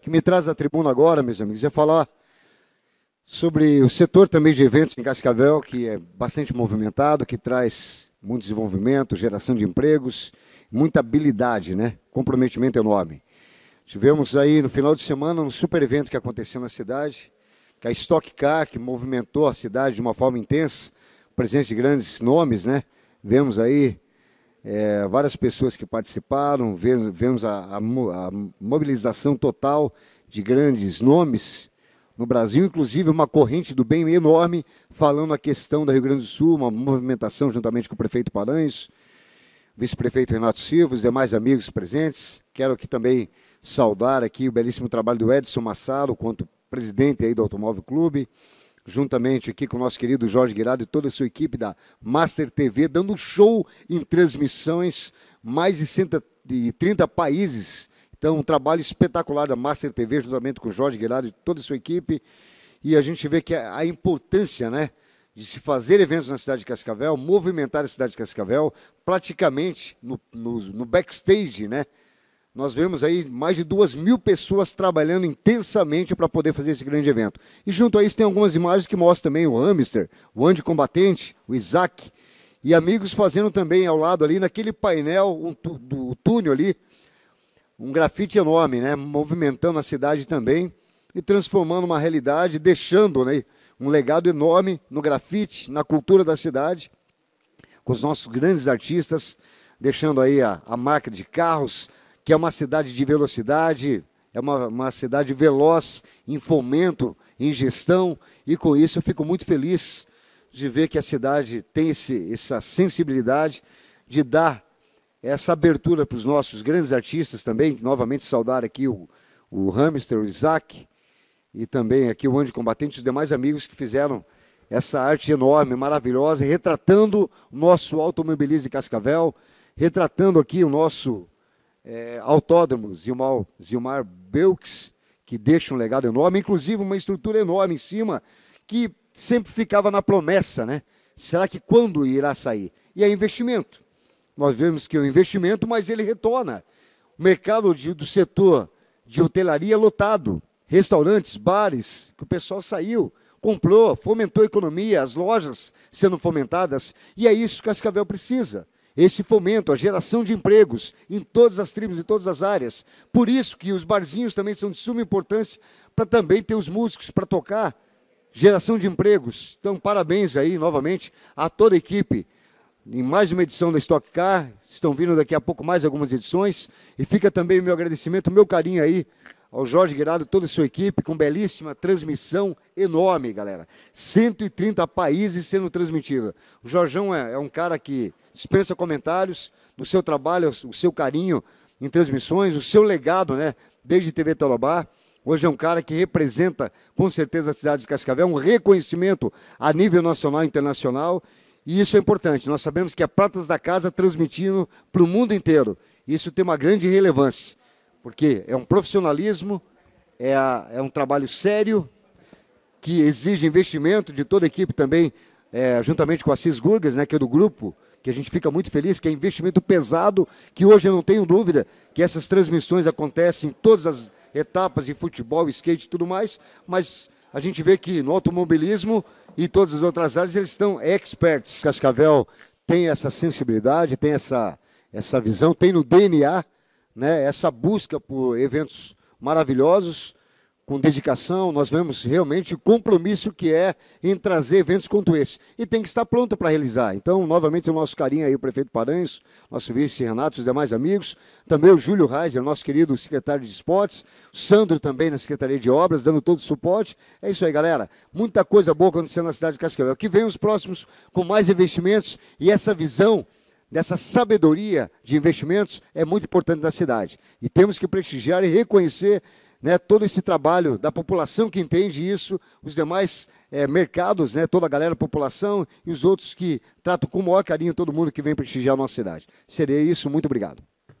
que me traz à tribuna agora, meus amigos, é falar sobre o setor também de eventos em Cascavel, que é bastante movimentado, que traz muito desenvolvimento, geração de empregos, muita habilidade, né? comprometimento enorme. Tivemos aí no final de semana um super evento que aconteceu na cidade, que a Stock Car, que movimentou a cidade de uma forma intensa, presença de grandes nomes, né? Vemos aí é, várias pessoas que participaram, vemos, a, a, a, mobilização total de grandes nomes no Brasil, inclusive uma corrente do bem enorme falando a questão da Rio Grande do Sul, uma movimentação juntamente com o prefeito Paranhos, vice-prefeito Renato Silva, os demais amigos presentes. Quero aqui também saudar aqui o belíssimo trabalho do Edson Massaro, quanto presidente aí do Automóvel Clube juntamente aqui com o nosso querido Jorge Guirado e toda a sua equipe da Master TV, dando um show em transmissões, mais de 130 países. Então, um trabalho espetacular da Master TV, juntamente com o Jorge Guirado e toda a sua equipe. E a gente vê que a importância, né? de se fazer eventos na cidade de Cascavel, movimentar a cidade de Cascavel, praticamente no, no, no backstage, né? Nós vemos aí mais de duas mil pessoas trabalhando intensamente para poder fazer esse grande evento. E junto a isso tem algumas imagens que mostram também o hamster, o Andy Combatente, o Isaac e amigos fazendo também ao lado ali, naquele painel um do túnel ali, um grafite enorme, né? movimentando a cidade também e transformando uma realidade, deixando né, um legado enorme no grafite, na cultura da cidade, com os nossos grandes artistas, deixando aí a, a marca de carros, que é uma cidade de velocidade, é uma, uma cidade veloz em fomento, em gestão, e com isso eu fico muito feliz de ver que a cidade tem esse, essa sensibilidade de dar essa abertura para os nossos grandes artistas também, novamente saudar aqui o, o Hamster, o Isaac, e também aqui o Andy Combatente e os demais amigos que fizeram essa arte enorme, maravilhosa, retratando o nosso automobilismo de Cascavel, retratando aqui o nosso é, autódromo Zilmar, Zilmar Belks, que deixa um legado enorme, inclusive uma estrutura enorme em cima, que sempre ficava na promessa, né? Será que quando irá sair? E é investimento. Nós vemos que é um investimento, mas ele retorna. O mercado de, do setor de hotelaria lotado, restaurantes, bares, que o pessoal saiu, comprou, fomentou a economia, as lojas sendo fomentadas, e é isso que Cascavel precisa esse fomento, a geração de empregos em todas as tribos, em todas as áreas. Por isso que os barzinhos também são de suma importância para também ter os músicos para tocar, geração de empregos. Então, parabéns aí novamente a toda a equipe. Em mais uma edição da Stock Car, estão vindo daqui a pouco mais algumas edições. E fica também o meu agradecimento, o meu carinho aí ao Jorge Guirado, toda a sua equipe, com belíssima transmissão enorme, galera. 130 países sendo transmitida. O Jorgão é, é um cara que dispensa comentários do seu trabalho, o seu carinho em transmissões, o seu legado, né? Desde TV Tarobá. Hoje é um cara que representa com certeza a cidade de Cascavel, um reconhecimento a nível nacional e internacional. E isso é importante. Nós sabemos que a é Pratas da Casa transmitindo para o mundo inteiro. Isso tem uma grande relevância, porque é um profissionalismo, é, a, é um trabalho sério, que exige investimento de toda a equipe também, é, juntamente com a Cis Gurgas, né, que é do grupo, que a gente fica muito feliz, que é investimento pesado, que hoje eu não tenho dúvida que essas transmissões acontecem em todas as etapas de futebol, skate e tudo mais, mas a gente vê que no automobilismo e todas as outras áreas eles estão experts. Cascavel tem essa sensibilidade, tem essa, essa visão, tem no DNA né, essa busca por eventos maravilhosos com dedicação, nós vemos realmente o compromisso que é em trazer eventos como esse. E tem que estar pronto para realizar. Então, novamente, o nosso carinho aí, o prefeito Paranhos, nosso vice Renato, os demais amigos, também o Júlio Reiser, nosso querido secretário de esportes, o Sandro também na Secretaria de Obras, dando todo o suporte. É isso aí, galera. Muita coisa boa acontecendo na cidade de Cascavel. Que vem os próximos com mais investimentos e essa visão dessa sabedoria de investimentos é muito importante na cidade. E temos que prestigiar e reconhecer né, todo esse trabalho da população que entende isso, os demais é, mercados, né, toda a galera, a população e os outros que tratam com o maior carinho todo mundo que vem prestigiar a nossa cidade. Seria isso, muito obrigado.